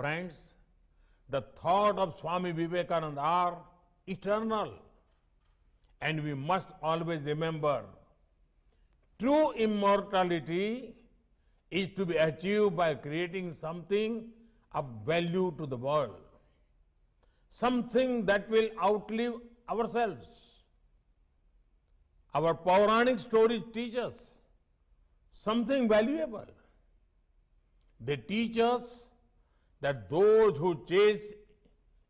Friends, the thought of Swami Vivekananda are eternal and we must always remember true immortality is to be achieved by creating something of value to the world, something that will outlive ourselves. Our Puranic stories teach us something valuable. They teach us that those who chase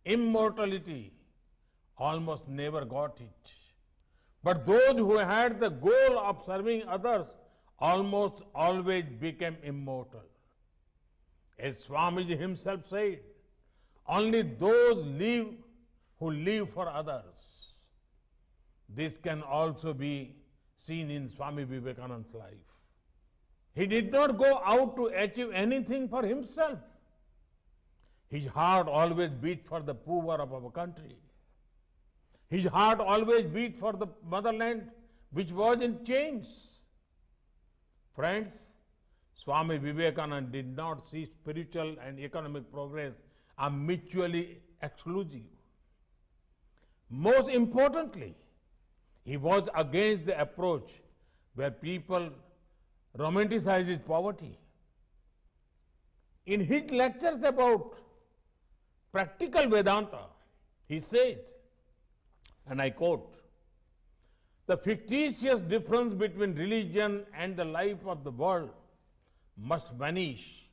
immortality almost never got it. But those who had the goal of serving others almost always became immortal. As Swamiji himself said, only those live who live for others. This can also be seen in Swami Vivekananda's life. He did not go out to achieve anything for himself. His heart always beat for the poor of our country. His heart always beat for the motherland which was in chains. Friends, Swami Vivekananda did not see spiritual and economic progress are mutually exclusive. Most importantly, he was against the approach where people romanticize poverty. In his lectures about practical Vedanta, he says, and I quote, the fictitious difference between religion and the life of the world must vanish,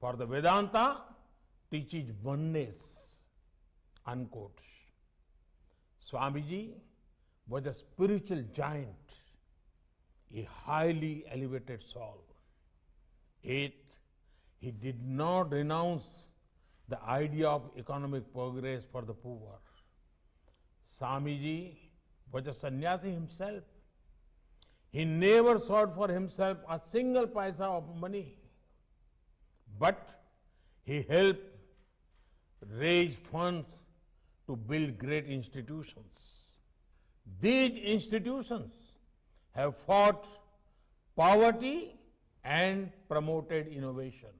for the Vedanta teaches oneness. Unquote. Swamiji was a spiritual giant, a highly elevated soul. Yet, he did not renounce the idea of economic progress for the poor. Samiji was a sannyasi himself. He never sought for himself a single paisa of money, but he helped raise funds to build great institutions. These institutions have fought poverty and promoted innovation.